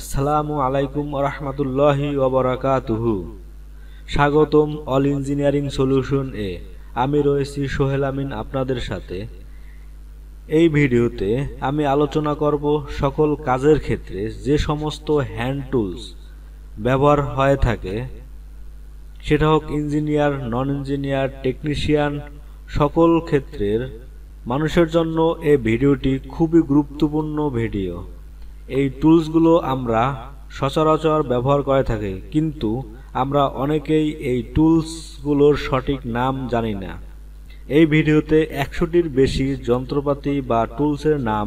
আসসালামু আলাইকুম রহমতুল্লাহি ওবরাকাতুহু স্বাগতম অল ইঞ্জিনিয়ারিং সলিউশন এ আমি রয়েছি সোহেল আমিন আপনাদের সাথে এই ভিডিওতে আমি আলোচনা করব সকল কাজের ক্ষেত্রে যে সমস্ত হ্যান্ড টুলস ব্যবহার হয়ে থাকে সেটা হোক ইঞ্জিনিয়ার নন ইঞ্জিনিয়ার টেকনিশিয়ান সকল ক্ষেত্রের মানুষের জন্য এ ভিডিওটি খুবই গুরুত্বপূর্ণ ভিডিও এই টুলসগুলো আমরা সচরাচর ব্যবহার করে থাকি কিন্তু আমরা অনেকেই এই টুলসগুলোর সঠিক নাম জানি না এই ভিডিওতে একশোটির বেশি যন্ত্রপাতি বা টুলসের নাম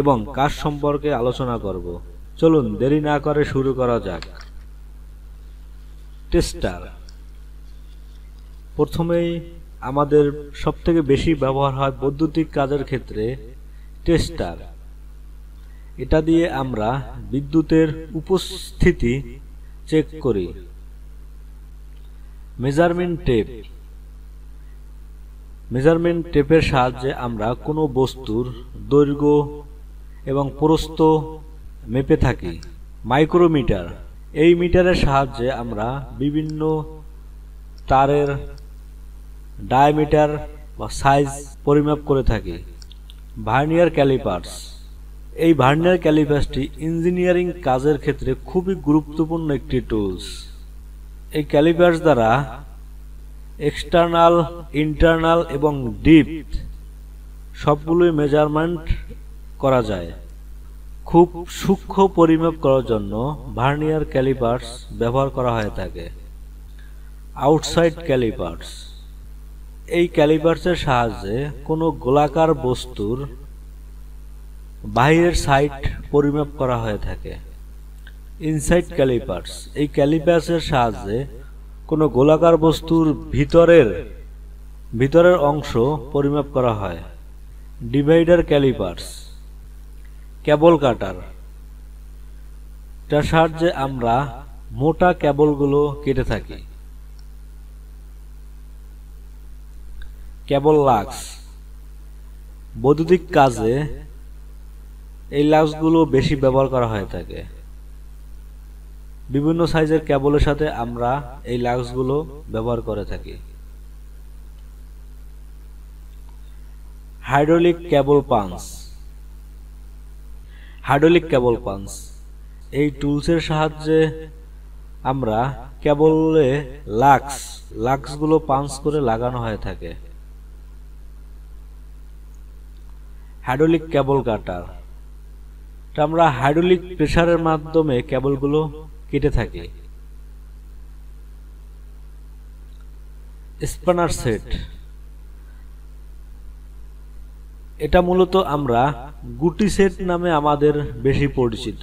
এবং কাজ সম্পর্কে আলোচনা করব চলুন দেরি না করে শুরু করা যাক টেস্টার প্রথমেই আমাদের সবথেকে বেশি ব্যবহার হয় বৈদ্যুতিক কাজের ক্ষেত্রে টেস্টার এটা দিয়ে আমরা বিদ্যুতের উপস্থিতি চেক করি মেজারমেন্ট টেপ মেজারমেন্ট টেপের সাহায্যে আমরা কোনো বস্তুর দৈর্ঘ্য এবং প্রস্থ মেপে থাকি মাইক্রোমিটার এই মিটারের সাহায্যে আমরা বিভিন্ন তারের ডায়ামিটার বা সাইজ পরিমাপ করে থাকি ভার্নিয়ার ক্যালিপার্স এই ভার্নিয়ার ক্যালিপাসটি ইঞ্জিনিয়ারিং কাজের ক্ষেত্রে খুবই গুরুত্বপূর্ণ একটি টুলস এই ক্যালিপার্স দ্বারা এক্সটার্নাল ইন্টারনাল এবং ডিপ সবগুলোই মেজারমেন্ট করা যায় খুব সূক্ষ্ম পরিমাপ করার জন্য ভার্নিয়ার ক্যালিপার্স ব্যবহার করা হয়ে থাকে আউটসাইড ক্যালিপার্স এই ক্যালিপার্সের সাহায্যে কোনো গোলাকার বস্তুর বাহিরের সাইট পরিমাপ করা হয়ে থাকে ইনসাইড ক্যালিপার্স এই ক্যালিপার্সের সাহায্যে কোনো গোলাকার বস্তুর ভিতরের ভিতরের অংশ পরিমাপ করা হয় ডিভাইডার ক্যালিপার্স কেবল কাটার যার সাহায্যে আমরা মোটা ক্যাবলগুলো কেটে থাকি কেবল লাক্স বৈদ্যুতিক কাজে এই লাউসগুলো বেশি ব্যবহার করা হয়ে থাকে বিভিন্ন সাইজের ক্যাবলের সাথে আমরা এই লাউসগুলো ব্যবহার করে থাকি hydraulic cable punch hydraulic cable punch এই টুলসের সাহায্যে আমরা কেবলে লাক্স লাক্সগুলো পাঞ্চ করে লাগানো হয়ে থাকে হাইড্রোলিক ক্যাবল কাটার আমরা হাইড্রোলিক প্রেশারের মাধ্যমে কেবলগুলো কেটে থাকি স্পানার সেট এটা মূলত আমরা গুটি সেট নামে আমাদের বেশি পরিচিত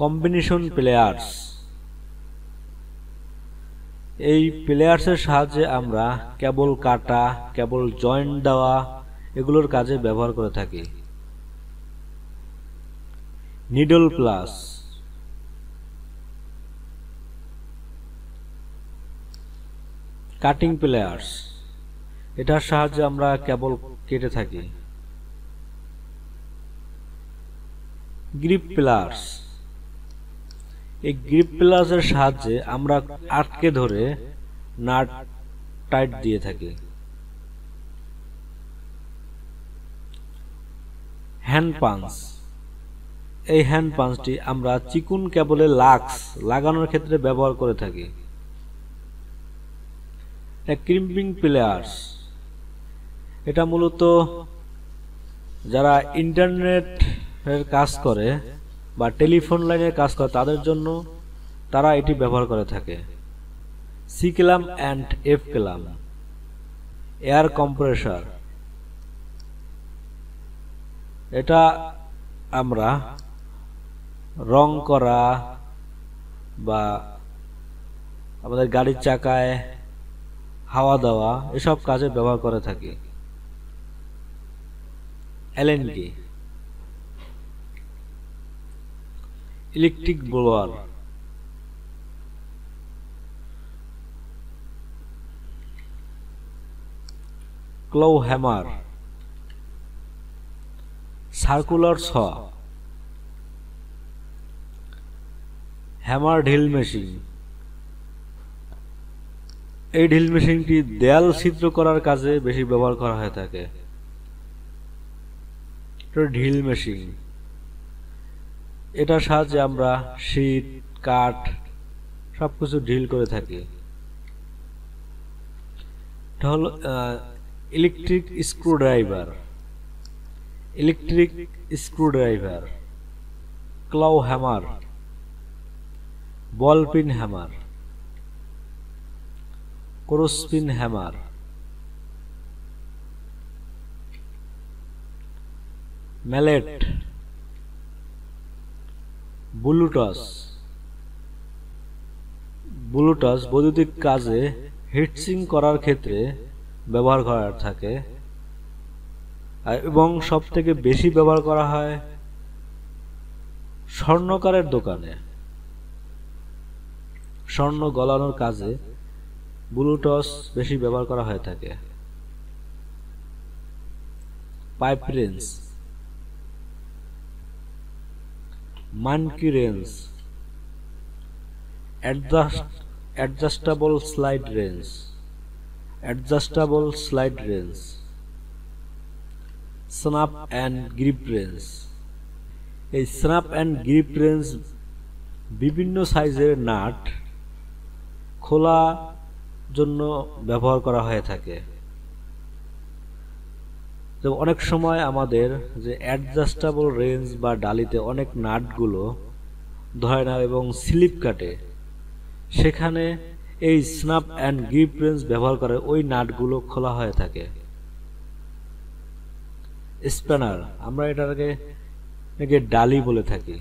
কম্বিনেশন প্লেয়ার্স এই প্লেয়ার্সের সাহায্যে আমরা কেবল কাটা কেবল জয়েন্ট দেওয়া এগুলোর কাজে ব্যবহার করে থাকি নিডল প্লাস কাটিং প্লেয়ার্স এটার সাহায্যে আমরা কেবল কেটে থাকি গ্রিপ প্লাস এই গ্রিপ প্লাসের সাহায্যে আমরা আটকে ধরে নাট টাইট দিয়ে থাকি হ্যান্ড পাঞ্চ এই হ্যান্ড পাঞ্চটি আমরা চিকুন কেবলে লাক্স লাগানোর ক্ষেত্রে ব্যবহার করে থাকি ক্রিম্পিং প্লেয়ার্স এটা মূলত যারা ইন্টারনেটের কাজ করে বা টেলিফোন লাইনের কাজ করে তাদের জন্য তারা এটি ব্যবহার করে থাকে C clamp and F clamp air compressor এটা আমরা রং করা বা আমাদের গাড়ির চাকায় হাওয়া দেওয়া এসব কাজে ব্যবহার করে থাকি LNG electric blower claw hammer circular saw hammer drill machine এই ঢিল মেশিনটি দেয়াল চিত্র করার কাজে বেশি ব্যবহার করা হয়ে থাকে ঢিল মেশিন এটার সাহায্যে আমরা শীত কাঠ সব কিছু ঢিল করে থাকি এটা হলো electric screwdriver electric screwdriver claw hammer ball pin hammer cross হ্যামার ম্যালেট ব্লুটস ব্লুটস বৈদ্যুতিক কাজে হিটসিং করার ক্ষেত্রে ব্যবহার করা থাকে এবং সবথেকে বেশি ব্যবহার করা হয় স্বর্ণকারের দোকানে স্বর্ণ গলানোর কাজে ব্লুটস বেশি ব্যবহার করা হয়ে থাকে pipe wrench monkey wrench adjust adjustable slide wrench adjustable slide wrench snap and grip wrench এই স্নাপ অ্যান্ড গ্রিপ রেঞ্জ বিভিন্ন সাইজের নাট খোলা জন্য ব্যবহার করা হয়ে থাকে তো অনেক সময় আমাদের যে অ্যাডজাস্টেবল রেঞ্জ বা ডালিতে অনেক নাটগুলো ধরে না এবং স্লিপ কাটে সেখানে এই স্নাপ অ্যান্ড গ্রিপ রেঞ্জ ব্যবহার করে ওই নাটগুলো খোলা হয়ে থাকে স্প্যানার আমরা এটাকে এটাকে ডালি বলে থাকি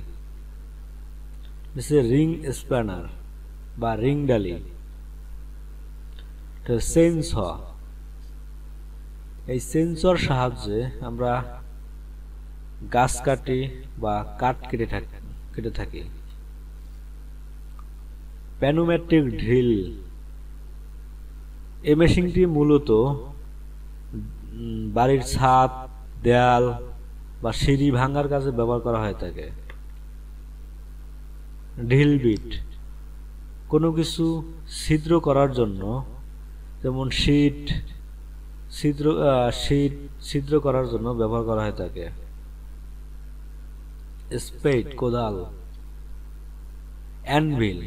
রিং স্প্যানার বা রিং ডালি সেন্সর এই সেন্সর সাহায্যে আমরা গাছ কাটি বা কাঠ কেটে থাকি কেটে থাকি প্যানোমেট্রিক ড্রিল এ মেশিনটি মূলত বাড়ির ছাদ দেয়াল বা সিঁড়ি ভাঙার কাজে ব্যবহার করা হয়ে থাকে ঢিল বিট কোনো কিছু ছিদ্র করার জন্য যেমন শীত ছিদ্র শীত ছিদ্র করার জন্য ব্যবহার করা হয় থাকে স্পেড কোদাল অ্যানভিল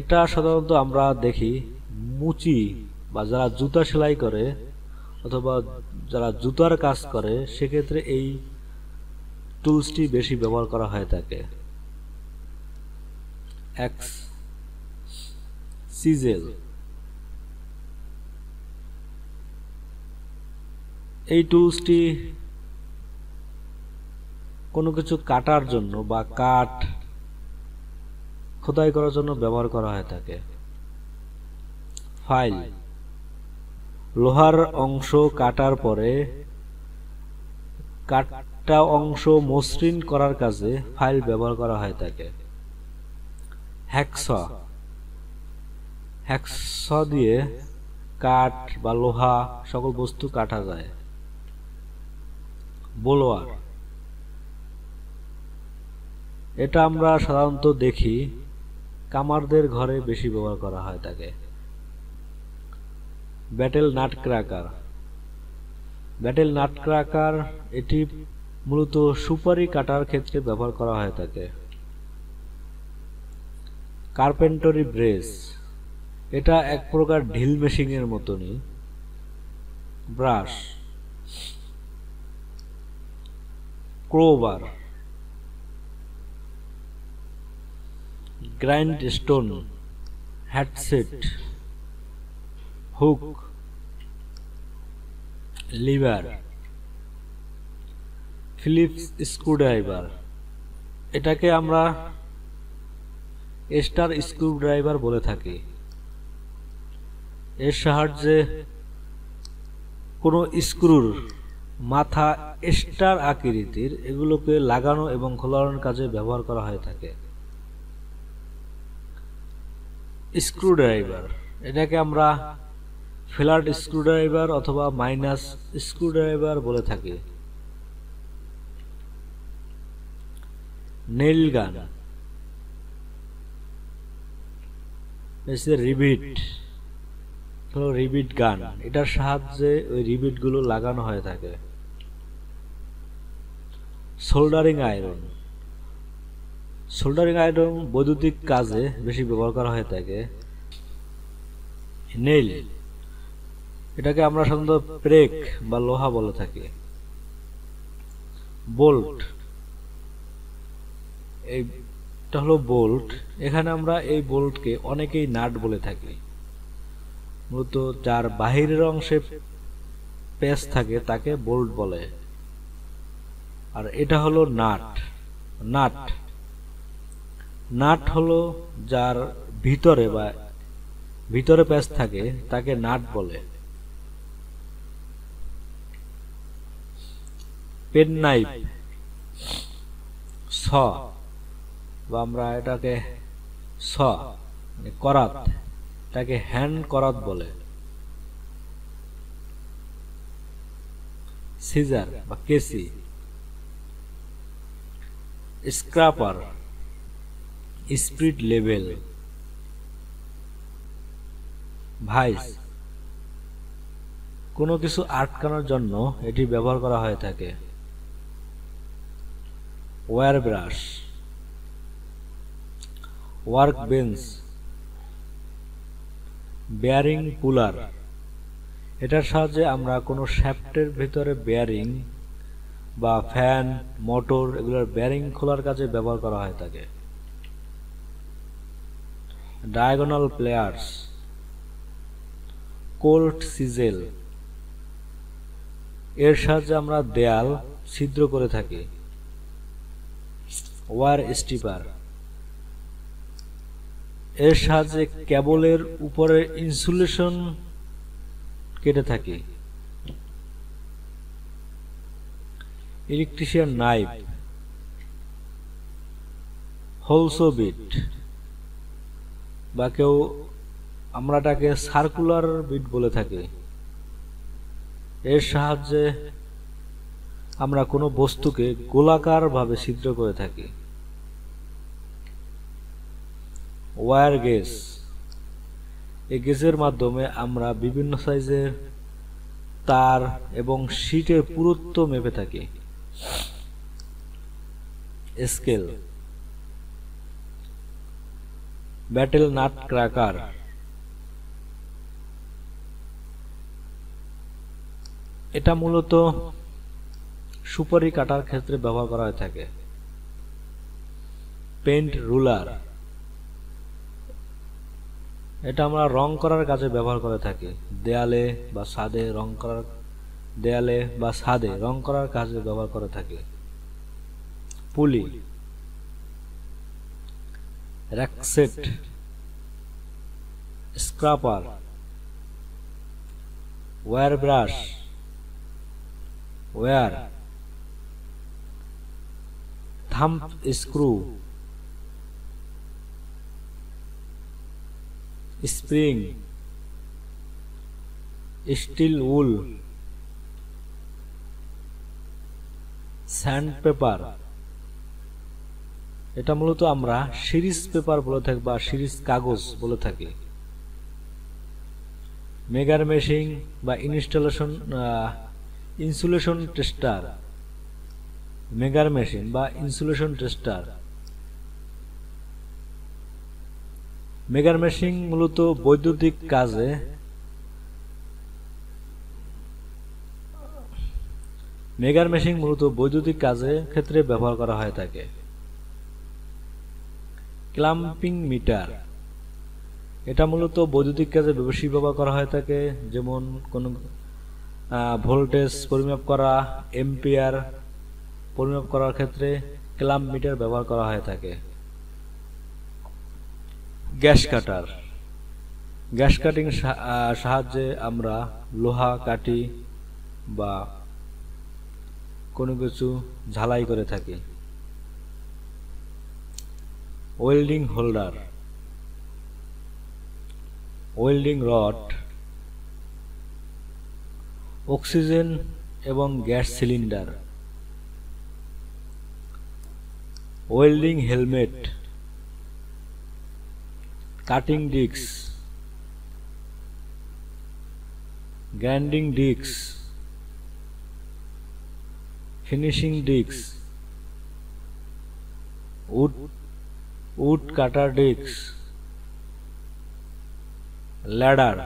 এটা সাধারণত আমরা দেখি মুচি বা যারা জুতা সেলাই করে অথবা যারা জুতার কাজ করে সেক্ষেত্রে এই টুলসটি বেশি ব্যবহার করা হয়ে থাকে এক্স সিজেল এই টুলসটি কোনো কিছু কাটার জন্য বা কাঠ খোদাই করার জন্য ব্যবহার করা হয়ে থাকে ফাইল লোহার অংশ কাটার পরে কাটটা অংশ মসৃণ করার কাজে ফাইল ব্যবহার করা হয়ে থাকে হ্যাকস হ্যাকস দিয়ে কাঠ বা লোহা সকল বস্তু কাটা যায় বোলোয়ার এটা আমরা সাধারণত দেখি কামারদের ঘরে বেশি ব্যবহার করা হয় তাকে betel nut cracker betel nut cracker এটি মূলত সুপারি কাটার ক্ষেত্রে ব্যবহার করা হয় তাকে কার্পেন্টরি ব্রেস এটা এক প্রকার ঢিল মেশিনের মতনই brush crowbar grind stone hatchet hook lever Philips screwdriver এটাকে আমরা স্টার স্ক্রুড্রাইভার বলে থাকি এর সাহায্যে কোনো স্ক্রুর মাথা স্টার আকৃতির এগুলোকে লাগানো এবং খোলানোর কাজে ব্যবহার করা হয়ে থাকে স্ক্রুড্রাইভার এটাকে আমরা ফ্ল্যাট স্ক্রুড্রাইভার অথবা মাইনাস স্ক্রুড্রাইভার বলে থাকি নেল গান রিবিট রিবিট গান এটার সাহায্যে ওই রিবিটগুলো লাগানো হয়ে থাকে সোল্ডারিং আয়রন সোল্ডারিং আয়রন বৈদ্যুতিক কাজে বেশি ব্যবহার করা হয়ে থাকে নেইল এটাকে আমরা সাধারণত প্রেক বা লোহা বলে থাকি বোল্ট এইটা হলো বোল্ট এখানে আমরা এই বোল্টকে অনেকেই নাট বলে থাকি মূলত যার বাহিরের অংশে পেস থাকে তাকে বোল্ট বলে আর এটা হলো নাট নাট নাট হলো যার ভিতরে বা ভিতরে প্যাচ থাকে তাকে নাট বলে পেন নাইফ স বা আমরা এটাকে স মানে করাত তাকে হ্যান্ড করাত বলে সিজার বা কেসি স্ক্রাপার স্পিড লেভেল ভাইস কোনো কিছু আটকানোর জন্য এটি ব্যবহার করা হয়ে থাকে wire brush work bench bearing puller এটার সাহায্যে আমরা কোনো শ্যাফ্টের ভিতরে বেয়ারিং বা ফ্যান মোটর এগুলোর ব্যারিং খোলার কাজে ব্যবহার করা হয় তাকে ডায়াগোনাল প্লেয়ার্স কোল্ড সিজেল এর সাহায্যে আমরা দেয়াল ছিদ্র করে থাকি ওয়ার স্টিপার এর সাহায্যে কেবলের উপরে ইনসুলেশন কেটে থাকি ইলেকট্রিশিয়ান নাইফ হোলসোবিট বা কেউ আমরা তাকে সার্কুলার বিট বলে থাকি এর সাহায্যে আমরা কোনো বস্তুকে গোলাকারভাবে ছিদ্র করে থাকি ওয়ার গেস এই গেজের মাধ্যমে আমরা বিভিন্ন সাইজের তার এবং শিটের পুরুত্ব মেপে থাকি স্কেল ব্যাটেল নাট ক্র্যাকার এটা মূলত সুপারি কাটার ক্ষেত্রে ব্যবহার করা হয়ে থাকে পেন্ট রুলার এটা আমরা রং করার কাজে ব্যবহার করে থাকি দেয়ালে বা সাদে রং করার দেয়ালে বা ছাদে রং করার কাজে ব্যবহার করে থাকে পুলি র্যাকসেট scraper wire brush wire thumb screw spring steel wool sand paper এটা মূলত আমরা সিরিজ পেপার বলে থাকি বা সিরিজ কাগজ বলে থাকি মেগার মেশিং বা installation insulation tester megger machine বা ইনসুলেশন টেস্টার মেগার মেশিন মূলত বৈদ্যুতিক কাজে মেগার মেশিন মূলত বৈদ্যুতিক কাজে ক্ষেত্রে ব্যবহার করা হয়ে থাকে ক্লাম্পিং মিটার এটা মূলত বৈদ্যুতিক কাজে বেশি ব্যবহার করা হয়ে থাকে যেমন কোনো ভোল্টেজ পরিমাপ করা এম্পিয়ার পরিমাপ করার ক্ষেত্রে ক্লাম্প মিটার ব্যবহার করা হয়ে থাকে গ্যাস কাটার গ্যাস কাটিং সাহায্যে আমরা লোহা কাটি বা কোনো কিছু ঝালাই করে থাকে welding holder welding rod oxygen এবং gas cylinder welding helmet cutting disc grinding disc finishing disc wood wood cutter disc ladder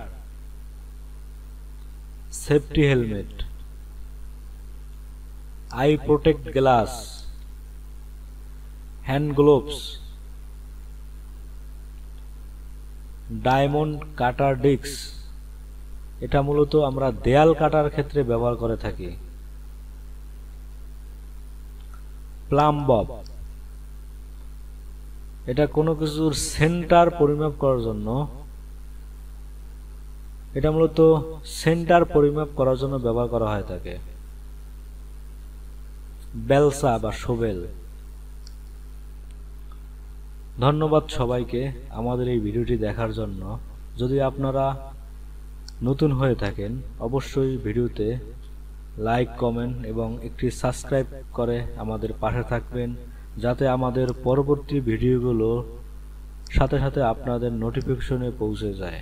safety helmet eye protect glass hand gloves diamond cutter disc এটা মূলত আমরা দেয়াল কাটার ক্ষেত্রে ব্যবহার করে থাকি প্লাম্বব এটা কোনো কিছুর সেন্টার পরিমাপ করার জন্য এটা মূলত সেন্টার পরিমাপ করার জন্য ব্যবহার করা হয় থাকে বেলসা বা সোবেল ধন্যবাদ সবাইকে আমাদের এই ভিডিওটি দেখার জন্য যদি আপনারা নতুন হয়ে থাকেন অবশ্যই ভিডিওতে লাইক কমেন্ট এবং একটি সাবস্ক্রাইব করে আমাদের পাশে থাকবেন যাতে আমাদের পরবর্তী ভিডিওগুলো সাথে সাথে আপনাদের নোটিফিকেশনে পৌঁছে যায়